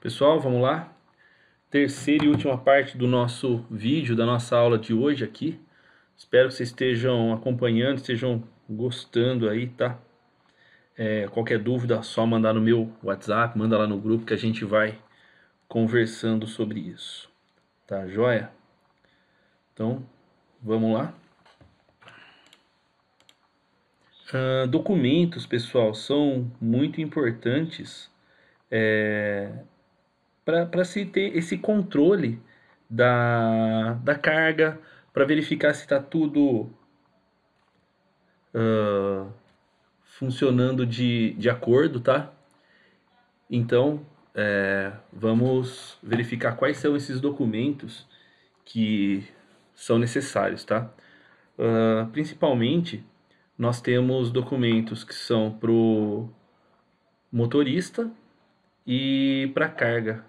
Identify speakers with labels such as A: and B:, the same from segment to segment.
A: Pessoal, vamos lá? Terceira e última parte do nosso vídeo, da nossa aula de hoje aqui. Espero que vocês estejam acompanhando, estejam gostando aí, tá? É, qualquer dúvida, só mandar no meu WhatsApp, manda lá no grupo que a gente vai conversando sobre isso. Tá joia? Então, vamos lá. Uh, documentos, pessoal, são muito importantes é, para se ter esse controle da, da carga, para verificar se está tudo uh, funcionando de, de acordo, tá? Então, é, vamos verificar quais são esses documentos que são necessários, tá? Uh, principalmente, nós temos documentos que são para o motorista e para carga,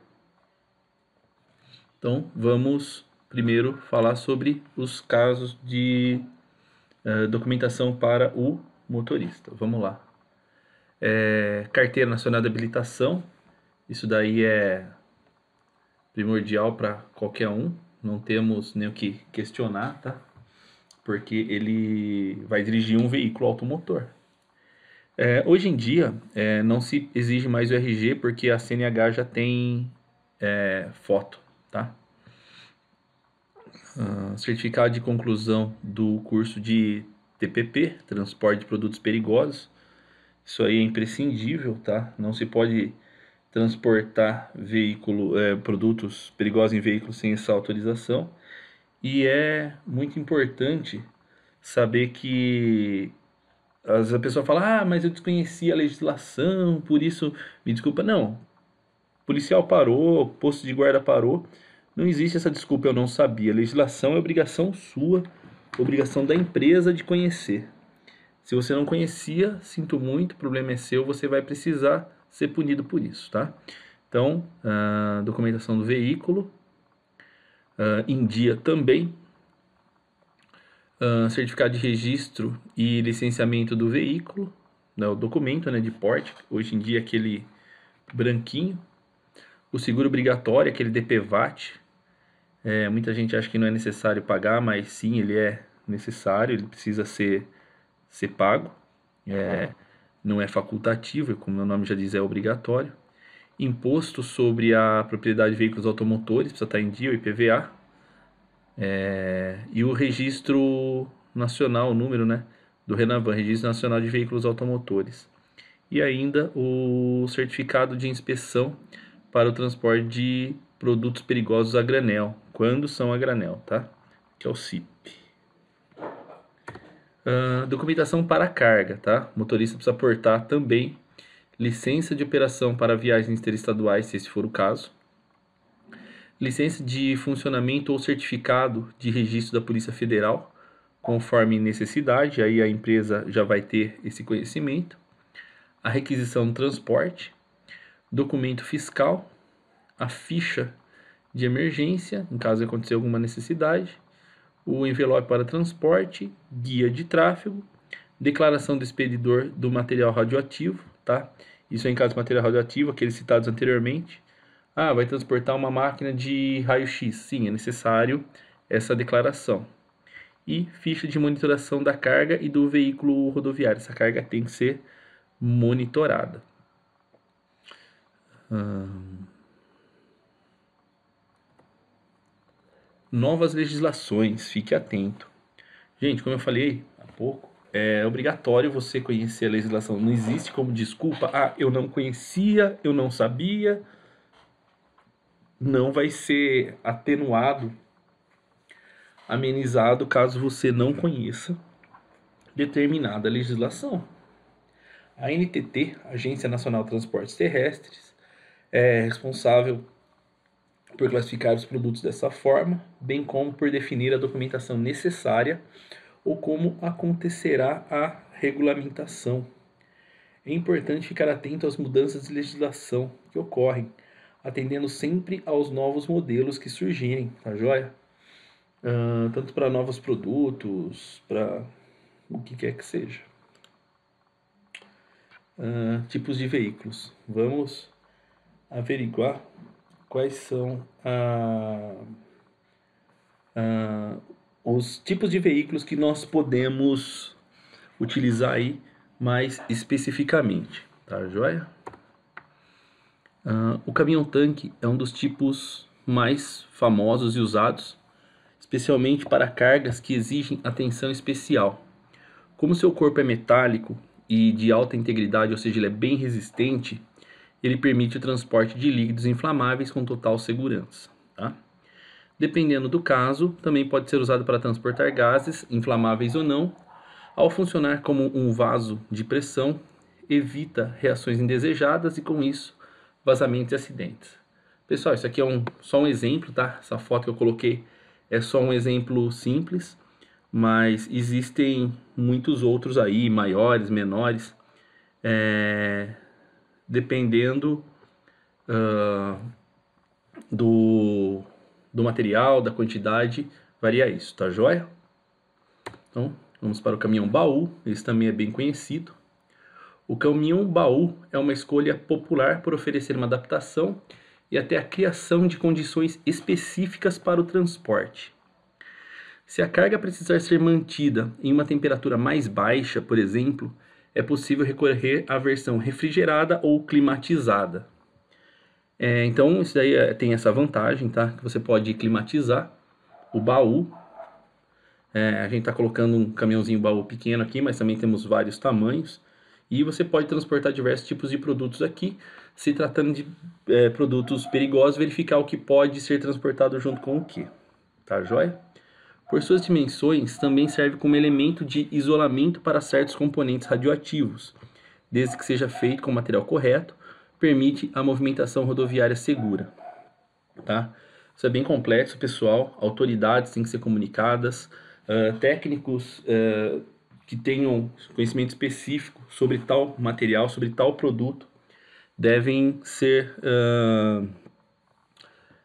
A: então, vamos primeiro falar sobre os casos de eh, documentação para o motorista. Vamos lá. É, carteira Nacional de Habilitação, isso daí é primordial para qualquer um, não temos nem o que questionar, tá? Porque ele vai dirigir um veículo automotor. É, hoje em dia, é, não se exige mais o RG porque a CNH já tem é, foto tá? Uh, certificado de conclusão do curso de TPP, Transporte de Produtos Perigosos. Isso aí é imprescindível, tá? Não se pode transportar veículo, é, produtos perigosos em veículos sem essa autorização. E é muito importante saber que às vezes a pessoa fala, ah, mas eu desconhecia a legislação, por isso me desculpa. Não, policial parou, posto de guarda parou. Não existe essa desculpa, eu não sabia. A legislação é obrigação sua, obrigação da empresa de conhecer. Se você não conhecia, sinto muito, o problema é seu, você vai precisar ser punido por isso, tá? Então, a documentação do veículo, em dia também, Uh, certificado de registro e licenciamento do veículo, né, o documento né, de porte, hoje em dia aquele branquinho, o seguro obrigatório, aquele DPVAT, é, muita gente acha que não é necessário pagar, mas sim, ele é necessário, ele precisa ser, ser pago. É, não é facultativo, é como o nome já diz, é obrigatório. Imposto sobre a propriedade de veículos automotores, precisa estar em dia, o IPVA. É, e o registro nacional, o número né, do Renavan, Registro Nacional de Veículos Automotores. E ainda o certificado de inspeção para o transporte de produtos perigosos a granel, quando são a granel, tá? Que é o CIP. Uh, ah, documentação para carga, tá? O motorista precisa portar também licença de operação para viagens interestaduais, se esse for o caso. Licença de funcionamento ou certificado de registro da Polícia Federal, conforme necessidade, aí a empresa já vai ter esse conhecimento. A requisição do transporte, documento fiscal, a ficha de emergência, em caso de acontecer alguma necessidade, o envelope para transporte, guia de tráfego, declaração do expedidor do material radioativo, tá? Isso é em caso de material radioativo, aqueles citados anteriormente. Ah, vai transportar uma máquina de raio-x. Sim, é necessário essa declaração. E ficha de monitoração da carga e do veículo rodoviário. Essa carga tem que ser monitorada novas legislações, fique atento. Gente, como eu falei há pouco, é obrigatório você conhecer a legislação. Não existe como desculpa, ah, eu não conhecia, eu não sabia. Não vai ser atenuado, amenizado caso você não conheça determinada legislação. A NTT, Agência Nacional de Transportes Terrestres, é responsável por classificar os produtos dessa forma, bem como por definir a documentação necessária ou como acontecerá a regulamentação. É importante ficar atento às mudanças de legislação que ocorrem, atendendo sempre aos novos modelos que surgirem, tá joia? Uh, tanto para novos produtos, para o que quer que seja. Uh, tipos de veículos. Vamos averiguar quais são ah, ah, os tipos de veículos que nós podemos utilizar aí mais especificamente, tá joia? Ah, o caminhão-tanque é um dos tipos mais famosos e usados, especialmente para cargas que exigem atenção especial. Como seu corpo é metálico e de alta integridade, ou seja, ele é bem resistente, ele permite o transporte de líquidos inflamáveis com total segurança. Tá? Dependendo do caso, também pode ser usado para transportar gases, inflamáveis ou não. Ao funcionar como um vaso de pressão, evita reações indesejadas e, com isso, vazamentos e acidentes. Pessoal, isso aqui é um, só um exemplo, tá? Essa foto que eu coloquei é só um exemplo simples, mas existem muitos outros aí, maiores, menores. É, dependendo uh, do, do material, da quantidade, varia isso, tá joia? Então, vamos para o caminhão baú, esse também é bem conhecido. O caminhão baú é uma escolha popular por oferecer uma adaptação e até a criação de condições específicas para o transporte. Se a carga precisar ser mantida em uma temperatura mais baixa, por exemplo, é possível recorrer à versão refrigerada ou climatizada. É, então, isso daí é, tem essa vantagem, tá? Que você pode climatizar o baú. É, a gente está colocando um caminhãozinho baú pequeno aqui, mas também temos vários tamanhos. E você pode transportar diversos tipos de produtos aqui. Se tratando de é, produtos perigosos, verificar o que pode ser transportado junto com o que. Tá joia? Por suas dimensões, também serve como elemento de isolamento para certos componentes radioativos, desde que seja feito com o material correto, permite a movimentação rodoviária segura. Tá? Isso é bem complexo, pessoal. Autoridades têm que ser comunicadas, uh, técnicos uh, que tenham conhecimento específico sobre tal material, sobre tal produto, devem ser uh,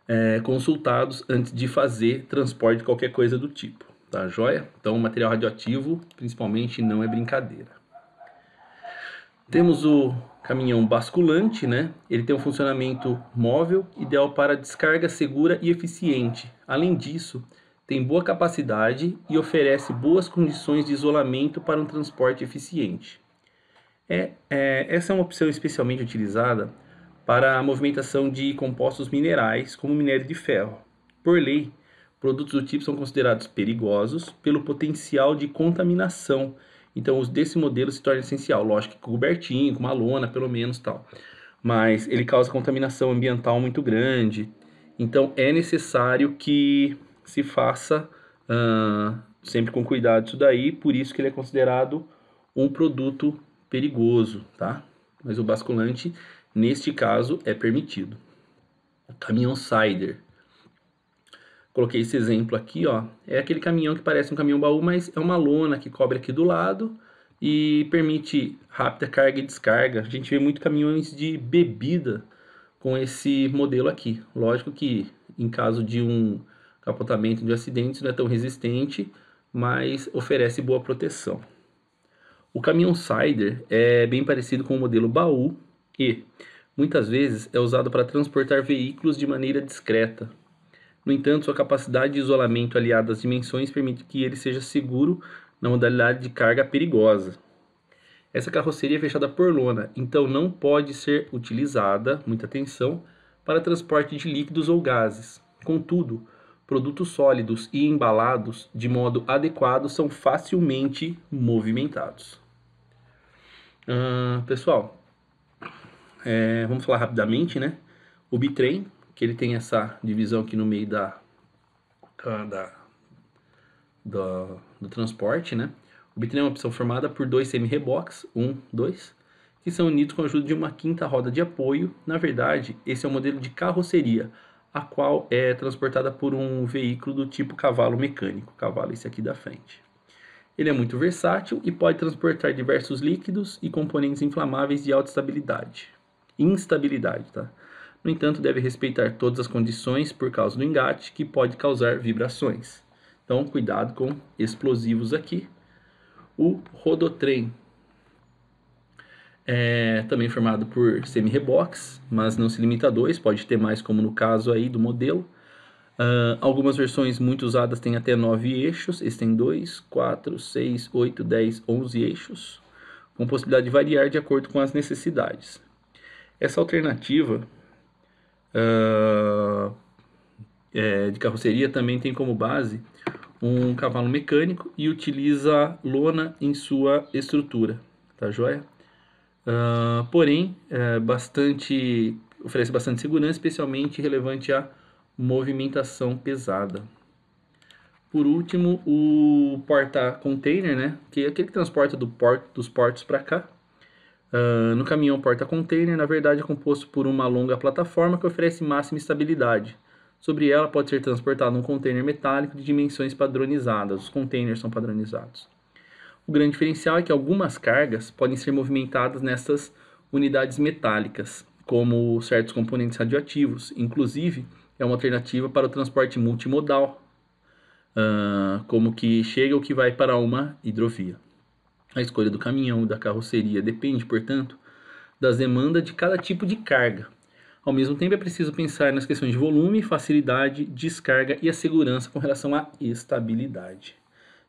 A: é, consultados antes de fazer transporte de qualquer coisa do tipo, tá joia? Então, material radioativo, principalmente, não é brincadeira. Temos o caminhão basculante, né? Ele tem um funcionamento móvel, ideal para descarga segura e eficiente. Além disso, tem boa capacidade e oferece boas condições de isolamento para um transporte eficiente. É, é essa é uma opção especialmente utilizada para a movimentação de compostos minerais, como minério de ferro. Por lei, produtos do tipo são considerados perigosos pelo potencial de contaminação. Então, os desse modelo se torna essencial. Lógico que cobertinho, com uma lona, pelo menos, tal. Mas ele causa contaminação ambiental muito grande. Então, é necessário que se faça uh, sempre com cuidado isso daí. Por isso que ele é considerado um produto perigoso, tá? Mas o basculante Neste caso, é permitido. Caminhão Sider. Coloquei esse exemplo aqui, ó. É aquele caminhão que parece um caminhão baú, mas é uma lona que cobre aqui do lado e permite rápida carga e descarga. A gente vê muito caminhões de bebida com esse modelo aqui. Lógico que em caso de um capotamento de acidentes não é tão resistente, mas oferece boa proteção. O caminhão Sider é bem parecido com o modelo baú, que muitas vezes é usado para transportar veículos de maneira discreta. No entanto, sua capacidade de isolamento aliada às dimensões permite que ele seja seguro na modalidade de carga perigosa. Essa carroceria é fechada por lona, então não pode ser utilizada, muita atenção, para transporte de líquidos ou gases. Contudo, produtos sólidos e embalados de modo adequado são facilmente movimentados. Uh, pessoal, é, vamos falar rapidamente, né? O bitrem, que ele tem essa divisão aqui no meio da, da, do transporte, né? O bitrem é uma opção formada por dois semi-reboques, um, dois, que são unidos com a ajuda de uma quinta roda de apoio. Na verdade, esse é um modelo de carroceria, a qual é transportada por um veículo do tipo cavalo mecânico, cavalo esse aqui da frente. Ele é muito versátil e pode transportar diversos líquidos e componentes inflamáveis de alta estabilidade instabilidade. Tá? No entanto, deve respeitar todas as condições por causa do engate, que pode causar vibrações. Então, cuidado com explosivos aqui. O rodotrem é também formado por semi-reboques, mas não se limita a dois, pode ter mais, como no caso aí do modelo. Uh, algumas versões muito usadas têm até 9 eixos, Este tem 2, 4, 6, 8, 10, 11 eixos, com possibilidade de variar de acordo com as necessidades. Essa alternativa uh, é, de carroceria também tem como base um cavalo mecânico e utiliza lona em sua estrutura, tá joia? Uh, porém, é bastante, oferece bastante segurança, especialmente relevante à movimentação pesada. Por último, o porta-container, né? que é aquele que transporta do port, dos portos para cá, Uh, no caminhão porta-container, na verdade, é composto por uma longa plataforma que oferece máxima estabilidade. Sobre ela pode ser transportado um container metálico de dimensões padronizadas. Os containers são padronizados. O grande diferencial é que algumas cargas podem ser movimentadas nessas unidades metálicas, como certos componentes radioativos. Inclusive, é uma alternativa para o transporte multimodal, uh, como que chega o que vai para uma hidrovia. A escolha do caminhão da carroceria depende, portanto, das demandas de cada tipo de carga. Ao mesmo tempo, é preciso pensar nas questões de volume, facilidade, descarga e a segurança com relação à estabilidade.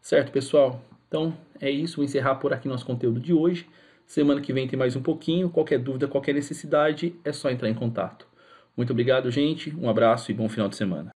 A: Certo, pessoal? Então é isso. Vou encerrar por aqui nosso conteúdo de hoje. Semana que vem tem mais um pouquinho. Qualquer dúvida, qualquer necessidade, é só entrar em contato. Muito obrigado, gente. Um abraço e bom final de semana.